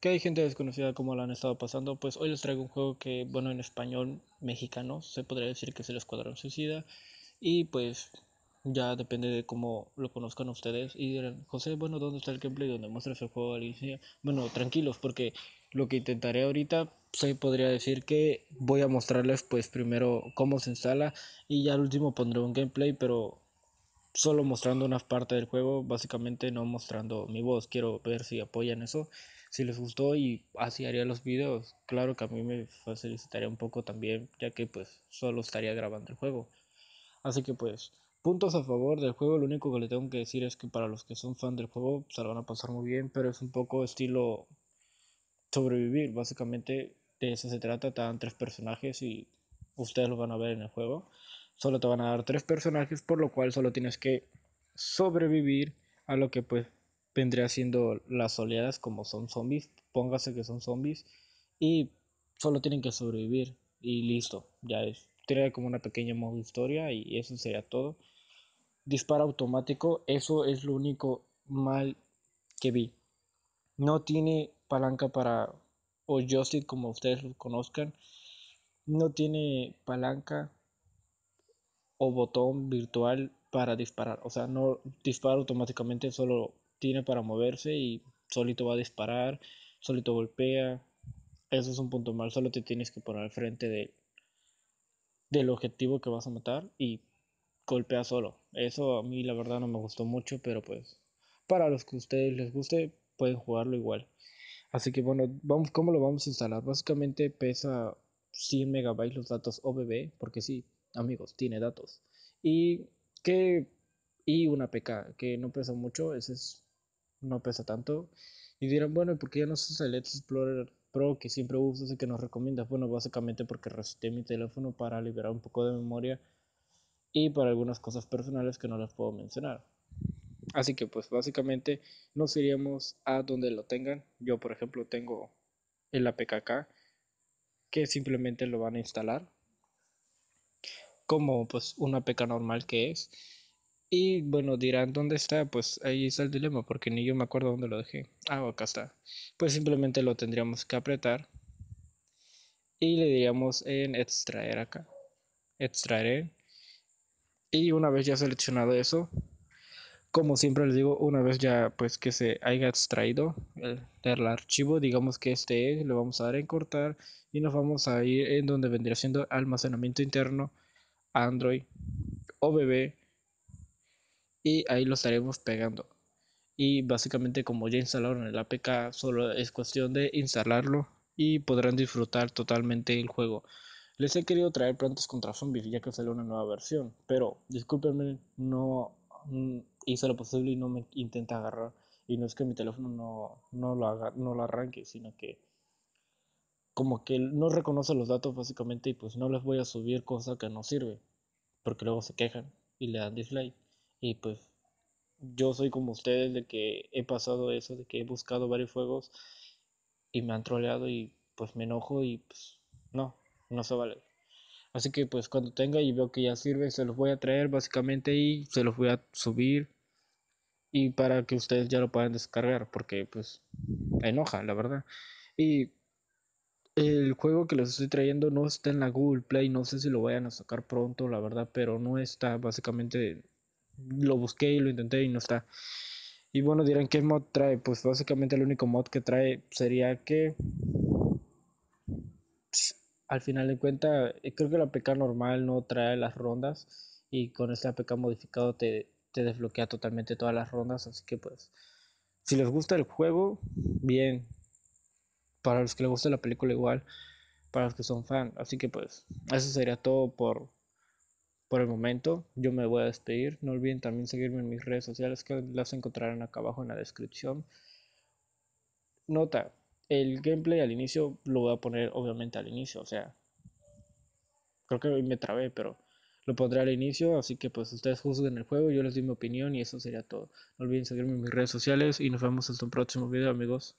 que hay gente desconocida como la han estado pasando, pues hoy les traigo un juego que, bueno, en español mexicano se podría decir que es el Escuadrón Suicida y pues ya depende de cómo lo conozcan ustedes y dirán, José, bueno, ¿dónde está el gameplay donde muestras el juego Bueno, tranquilos porque lo que intentaré ahorita se podría decir que voy a mostrarles pues primero cómo se instala y ya al último pondré un gameplay, pero solo mostrando una parte del juego, básicamente no mostrando mi voz, quiero ver si apoyan eso si les gustó y así haría los videos. Claro que a mí me facilitaría un poco también, ya que pues solo estaría grabando el juego. Así que pues, puntos a favor del juego, lo único que le tengo que decir es que para los que son fans del juego se lo van a pasar muy bien, pero es un poco estilo sobrevivir, básicamente de eso se trata, te dan tres personajes y ustedes los van a ver en el juego. Solo te van a dar tres personajes, por lo cual solo tienes que sobrevivir a lo que pues vendría siendo las oleadas como son zombies, póngase que son zombies y solo tienen que sobrevivir y listo, ya es. Tiene como una pequeña modo historia y eso sería todo. Dispara automático, eso es lo único mal que vi. No tiene palanca para o joystick como ustedes lo conozcan. No tiene palanca o botón virtual para disparar. O sea, no dispara automáticamente, solo tiene para moverse y solito va a disparar, solito golpea. Eso es un punto mal, solo te tienes que poner al frente de, del objetivo que vas a matar y golpea solo. Eso a mí la verdad no me gustó mucho, pero pues para los que a ustedes les guste pueden jugarlo igual. Así que bueno, vamos, ¿cómo lo vamos a instalar? Básicamente pesa 100 megabytes los datos OBB, porque sí, amigos, tiene datos. Y que y una PK que no pesa mucho, ese es no pesa tanto. Y dirán, bueno, porque por qué ya no usas el Explorer Pro que siempre usas y que nos recomiendas? Bueno, básicamente porque resiste mi teléfono para liberar un poco de memoria y para algunas cosas personales que no les puedo mencionar. Así que pues básicamente nos iríamos a donde lo tengan. Yo por ejemplo tengo el APKK que simplemente lo van a instalar como pues una APK normal que es y bueno, dirán, ¿dónde está? Pues ahí está el dilema, porque ni yo me acuerdo dónde lo dejé. Ah, acá está. Pues simplemente lo tendríamos que apretar. Y le diríamos en extraer acá. Extraer. Y una vez ya seleccionado eso, como siempre les digo, una vez ya pues que se haya extraído el, archivo, digamos que este es, vamos a dar en cortar y nos vamos a ir en donde vendría siendo almacenamiento interno, Android, o bebé y ahí lo estaremos pegando. Y básicamente como ya instalaron el APK, solo es cuestión de instalarlo y podrán disfrutar totalmente el juego. Les he querido traer Plantas contra Zombies ya que salió una nueva versión, pero discúlpenme, no mm, hice lo posible y no me intenta agarrar. Y no es que mi teléfono no, no, lo, haga, no lo arranque, sino que como que no reconoce los datos básicamente y pues no les voy a subir cosa que no sirve, porque luego se quejan y le dan dislike. Y pues yo soy como ustedes de que he pasado eso, de que he buscado varios juegos y me han troleado y pues me enojo y pues no, no se vale. Así que pues cuando tenga y veo que ya sirve, se los voy a traer básicamente y se los voy a subir y para que ustedes ya lo puedan descargar porque pues enoja, la verdad. Y el juego que les estoy trayendo no está en la Google Play, no sé si lo vayan a sacar pronto, la verdad, pero no está básicamente lo busqué y lo intenté y no está. Y bueno, dirán, ¿qué mod trae? Pues básicamente el único mod que trae sería que... Pues, al final de cuenta eh, creo que la APK normal no trae las rondas y con este APK modificado te, te desbloquea totalmente todas las rondas, así que pues... Si les gusta el juego, bien. Para los que les gusta la película igual, para los que son fan. Así que pues, eso sería todo por por el momento, yo me voy a despedir. No olviden también seguirme en mis redes sociales que las encontrarán acá abajo en la descripción. Nota, el gameplay al inicio lo voy a poner obviamente al inicio, o sea, creo que hoy me trabé, pero lo pondré al inicio, así que pues ustedes juzguen el juego, yo les di mi opinión y eso sería todo. No olviden seguirme en mis redes sociales y nos vemos hasta un próximo video amigos.